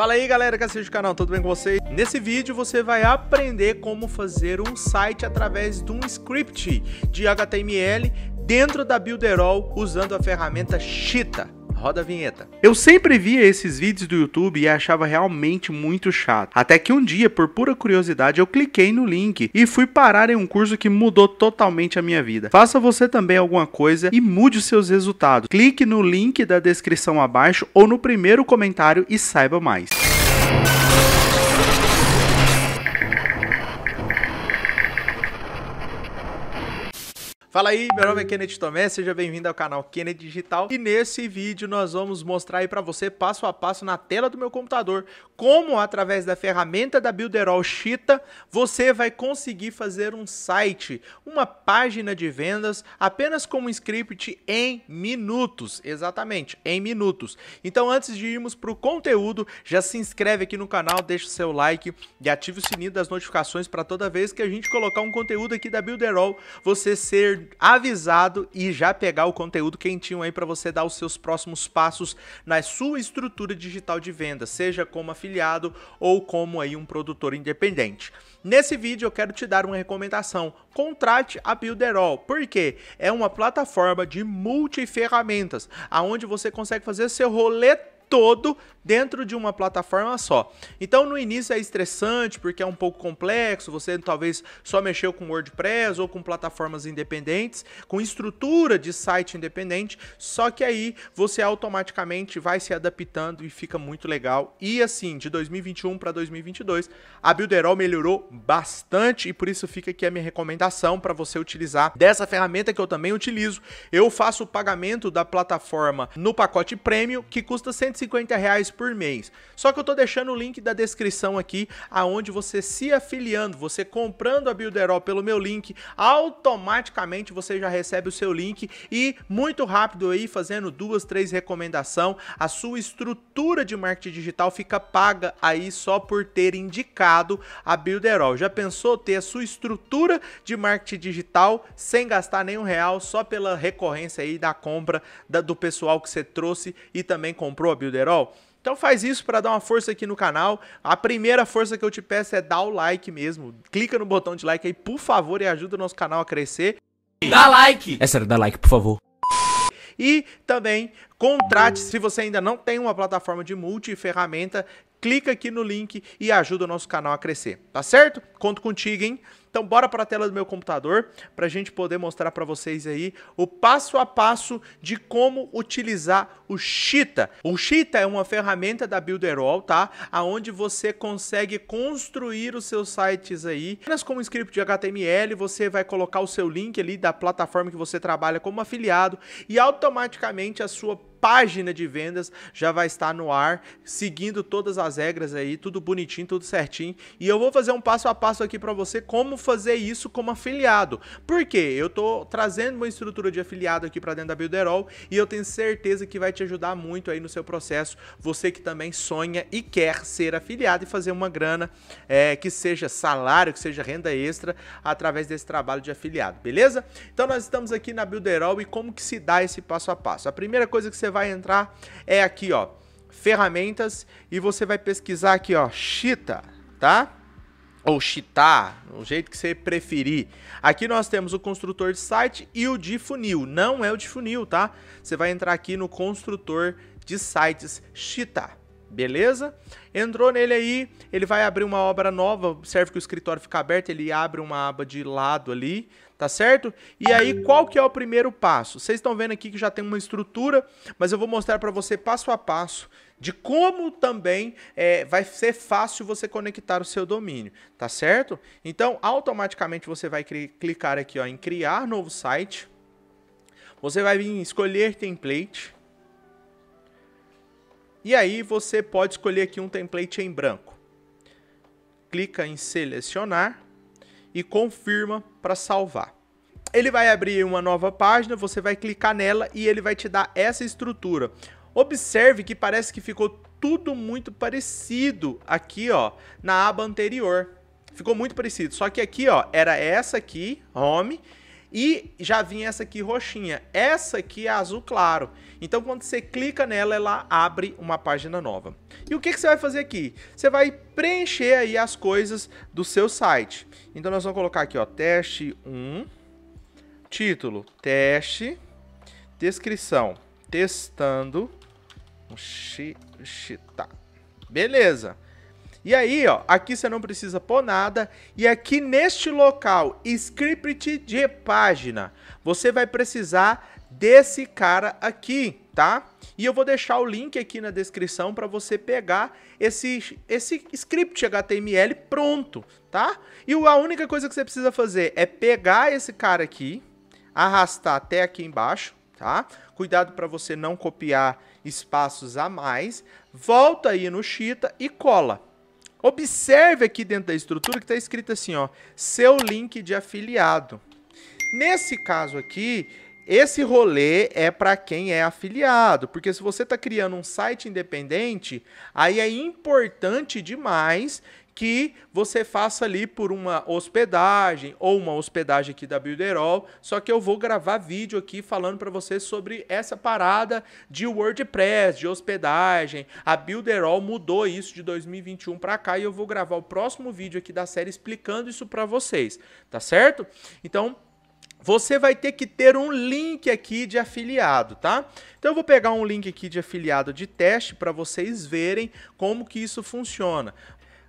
Fala aí galera que assiste o canal, tudo bem com vocês? Nesse vídeo você vai aprender como fazer um site através de um script de HTML dentro da Builderall usando a ferramenta Cheetah. Roda a vinheta. Eu sempre via esses vídeos do YouTube e achava realmente muito chato. Até que um dia, por pura curiosidade, eu cliquei no link e fui parar em um curso que mudou totalmente a minha vida. Faça você também alguma coisa e mude os seus resultados. Clique no link da descrição abaixo ou no primeiro comentário e saiba mais. Fala aí, meu nome é Kenneth Tomé, seja bem-vindo ao canal Kenneth Digital. E nesse vídeo nós vamos mostrar aí para você passo a passo na tela do meu computador como através da ferramenta da Builderall Cheetah você vai conseguir fazer um site, uma página de vendas apenas com um script em minutos, exatamente, em minutos. Então antes de irmos para o conteúdo, já se inscreve aqui no canal, deixa o seu like e ative o sininho das notificações para toda vez que a gente colocar um conteúdo aqui da Builderall você ser ser avisado e já pegar o conteúdo quentinho aí para você dar os seus próximos passos na sua estrutura digital de venda, seja como afiliado ou como aí um produtor independente. Nesse vídeo eu quero te dar uma recomendação, contrate a Builderall, porque é uma plataforma de multiferramentas, aonde você consegue fazer seu rolê todo dentro de uma plataforma só. Então no início é estressante porque é um pouco complexo, você talvez só mexeu com WordPress ou com plataformas independentes, com estrutura de site independente, só que aí você automaticamente vai se adaptando e fica muito legal. E assim, de 2021 para 2022, a Builderall melhorou bastante e por isso fica aqui a minha recomendação para você utilizar dessa ferramenta que eu também utilizo. Eu faço o pagamento da plataforma no pacote premium que custa 150 150 reais por mês. Só que eu tô deixando o link da descrição aqui, aonde você se afiliando, você comprando a Builderall pelo meu link, automaticamente você já recebe o seu link e muito rápido aí, fazendo duas, três recomendação, a sua estrutura de marketing digital fica paga aí só por ter indicado a Builderall. Já pensou ter a sua estrutura de marketing digital sem gastar nenhum real, só pela recorrência aí da compra da, do pessoal que você trouxe e também comprou a Builderall? Então faz isso para dar uma força aqui no canal. A primeira força que eu te peço é dar o like mesmo. Clica no botão de like aí, por favor, e ajuda o nosso canal a crescer. Dá like! É sério, dá like, por favor. E também contrate, se você ainda não tem uma plataforma de multi-ferramenta, clica aqui no link e ajuda o nosso canal a crescer, tá certo? Conto contigo, hein? Então bora para a tela do meu computador para a gente poder mostrar para vocês aí o passo a passo de como utilizar o Cheetah. O Cheetah é uma ferramenta da Builderall, tá? Aonde você consegue construir os seus sites aí. Apenas com um script de HTML, você vai colocar o seu link ali da plataforma que você trabalha como afiliado e automaticamente a sua página de vendas já vai estar no ar, seguindo todas as regras aí, tudo bonitinho, tudo certinho. E eu vou fazer um passo a passo aqui para você como fazer isso como afiliado. Por quê? Eu tô trazendo uma estrutura de afiliado aqui para dentro da Builderall e eu tenho certeza que vai te ajudar muito aí no seu processo. Você que também sonha e quer ser afiliado e fazer uma grana é, que seja salário, que seja renda extra através desse trabalho de afiliado, beleza? Então nós estamos aqui na Builderall e como que se dá esse passo a passo? A primeira coisa que você vai entrar é aqui, ó, ferramentas e você vai pesquisar aqui, ó, Chita, tá? ou cheatar, no jeito que você preferir. Aqui nós temos o construtor de site e o de funil. Não é o de funil, tá? Você vai entrar aqui no construtor de sites cheatar. Beleza? Entrou nele aí, ele vai abrir uma obra nova, observe que o escritório fica aberto, ele abre uma aba de lado ali, tá certo? E aí, qual que é o primeiro passo? Vocês estão vendo aqui que já tem uma estrutura, mas eu vou mostrar para você passo a passo de como também é, vai ser fácil você conectar o seu domínio, tá certo? Então, automaticamente você vai clicar aqui ó, em criar novo site, você vai vir escolher template, e aí você pode escolher aqui um template em branco. Clica em selecionar e confirma para salvar. Ele vai abrir uma nova página, você vai clicar nela e ele vai te dar essa estrutura. Observe que parece que ficou tudo muito parecido aqui, ó, na aba anterior. Ficou muito parecido, só que aqui, ó, era essa aqui, home, e já vinha essa aqui roxinha. Essa aqui é azul claro. Então, quando você clica nela, ela abre uma página nova. E o que, que você vai fazer aqui? Você vai preencher aí as coisas do seu site. Então, nós vamos colocar aqui, ó, teste 1, título, teste, descrição, testando, um xixi, tá. Beleza. E aí, ó, aqui você não precisa pôr nada. E aqui neste local, script de página, você vai precisar desse cara aqui, tá? E eu vou deixar o link aqui na descrição para você pegar esse, esse script HTML pronto, tá? E a única coisa que você precisa fazer é pegar esse cara aqui, arrastar até aqui embaixo, tá? Cuidado para você não copiar espaços a mais. Volta aí no Chita e cola. Observe aqui dentro da estrutura que está escrito assim, ó, seu link de afiliado. Nesse caso aqui, esse rolê é para quem é afiliado, porque se você está criando um site independente, aí é importante demais que você faça ali por uma hospedagem ou uma hospedagem aqui da Builderall. Só que eu vou gravar vídeo aqui falando para vocês sobre essa parada de WordPress, de hospedagem. A Builderall mudou isso de 2021 para cá e eu vou gravar o próximo vídeo aqui da série explicando isso para vocês, tá certo? Então, você vai ter que ter um link aqui de afiliado, tá? Então eu vou pegar um link aqui de afiliado de teste para vocês verem como que isso funciona.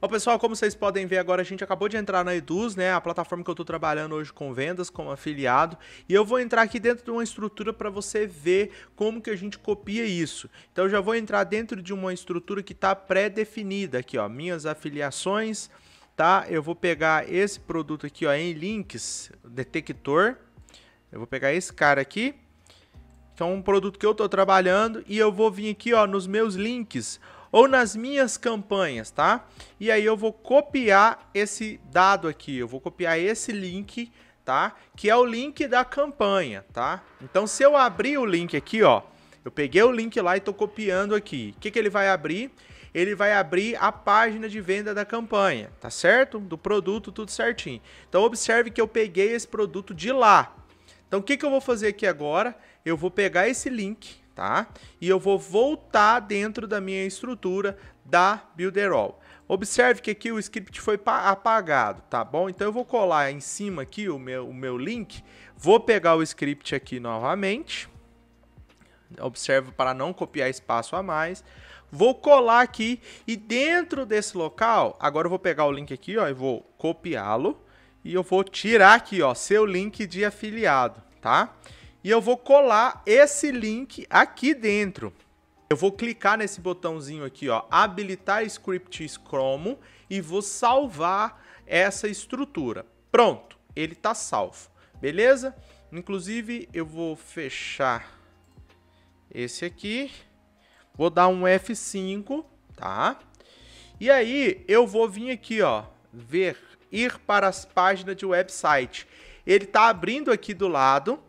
Bom, pessoal, como vocês podem ver agora, a gente acabou de entrar na Eduz, né? A plataforma que eu estou trabalhando hoje com vendas, como afiliado. E eu vou entrar aqui dentro de uma estrutura para você ver como que a gente copia isso. Então, eu já vou entrar dentro de uma estrutura que está pré-definida aqui, ó. Minhas afiliações, tá? Eu vou pegar esse produto aqui, ó, em links, detector. Eu vou pegar esse cara aqui, que então, é um produto que eu estou trabalhando. E eu vou vir aqui, ó, nos meus links, ó ou nas minhas campanhas, tá? E aí eu vou copiar esse dado aqui, eu vou copiar esse link, tá? Que é o link da campanha, tá? Então se eu abrir o link aqui, ó, eu peguei o link lá e tô copiando aqui. O que, que ele vai abrir? Ele vai abrir a página de venda da campanha, tá certo? Do produto, tudo certinho. Então observe que eu peguei esse produto de lá. Então o que, que eu vou fazer aqui agora? Eu vou pegar esse link, tá? E eu vou voltar dentro da minha estrutura da Builderall. Observe que aqui o script foi apagado, tá bom? Então eu vou colar em cima aqui o meu, o meu link, vou pegar o script aqui novamente, observe para não copiar espaço a mais, vou colar aqui e dentro desse local, agora eu vou pegar o link aqui, ó, e vou copiá-lo e eu vou tirar aqui, ó, seu link de afiliado, tá? Tá? e eu vou colar esse link aqui dentro. Eu vou clicar nesse botãozinho aqui, ó, habilitar scripts Chrome e vou salvar essa estrutura. Pronto, ele está salvo, beleza? Inclusive, eu vou fechar esse aqui, vou dar um F5, tá? E aí, eu vou vir aqui, ó, ver, ir para as páginas de website. Ele está abrindo aqui do lado,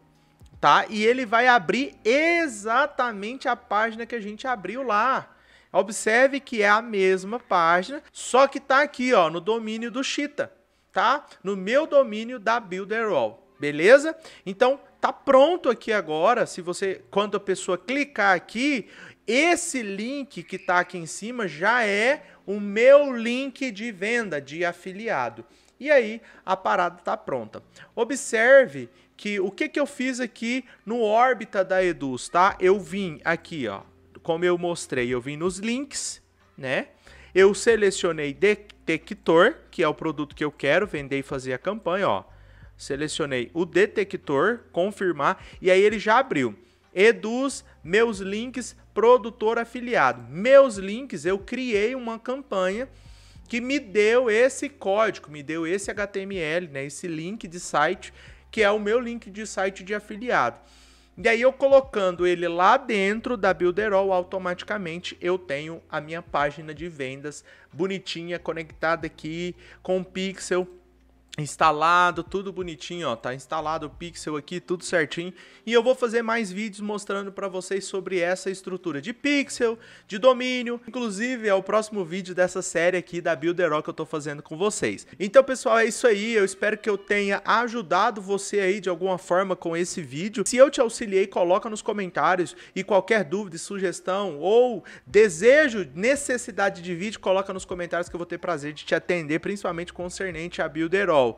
tá? E ele vai abrir exatamente a página que a gente abriu lá. Observe que é a mesma página, só que tá aqui, ó, no domínio do Chita, tá? No meu domínio da Builderall, beleza? Então, tá pronto aqui agora, se você, quando a pessoa clicar aqui, esse link que tá aqui em cima já é o meu link de venda de afiliado. E aí a parada está pronta. Observe que o que, que eu fiz aqui no órbita da Eduz, tá? Eu vim aqui, ó, como eu mostrei, eu vim nos links, né? Eu selecionei detector, que é o produto que eu quero vender e fazer a campanha, ó. Selecionei o detector, confirmar, e aí ele já abriu. Eduz, meus links, produtor afiliado. Meus links, eu criei uma campanha que me deu esse código, me deu esse HTML, né, esse link de site, que é o meu link de site de afiliado. E aí eu colocando ele lá dentro da Builderall, automaticamente eu tenho a minha página de vendas bonitinha, conectada aqui com o Pixel, instalado, tudo bonitinho, ó, tá instalado o pixel aqui, tudo certinho, e eu vou fazer mais vídeos mostrando para vocês sobre essa estrutura de pixel, de domínio, inclusive é o próximo vídeo dessa série aqui da Builderall que eu tô fazendo com vocês. Então, pessoal, é isso aí, eu espero que eu tenha ajudado você aí de alguma forma com esse vídeo. Se eu te auxiliei, coloca nos comentários e qualquer dúvida, sugestão ou desejo, necessidade de vídeo, coloca nos comentários que eu vou ter prazer de te atender, principalmente concernente a Builderall.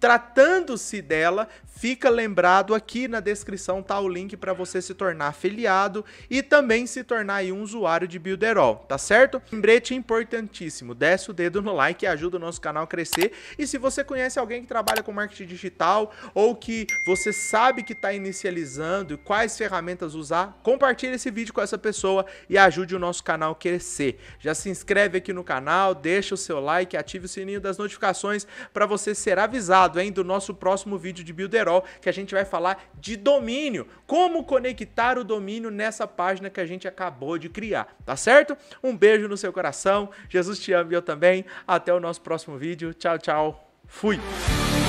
Tratando-se dela, fica lembrado aqui na descrição tá o link para você se tornar afiliado e também se tornar um usuário de Builderol, tá certo? Lembrete importantíssimo, desce o dedo no like, ajuda o nosso canal a crescer. E se você conhece alguém que trabalha com marketing digital ou que você sabe que está inicializando e quais ferramentas usar, compartilhe esse vídeo com essa pessoa e ajude o nosso canal a crescer. Já se inscreve aqui no canal, deixa o seu like, ative o sininho das notificações para você ser será avisado hein, do nosso próximo vídeo de Builderall, que a gente vai falar de domínio, como conectar o domínio nessa página que a gente acabou de criar, tá certo? Um beijo no seu coração, Jesus te ama e eu também. Até o nosso próximo vídeo. Tchau, tchau. Fui!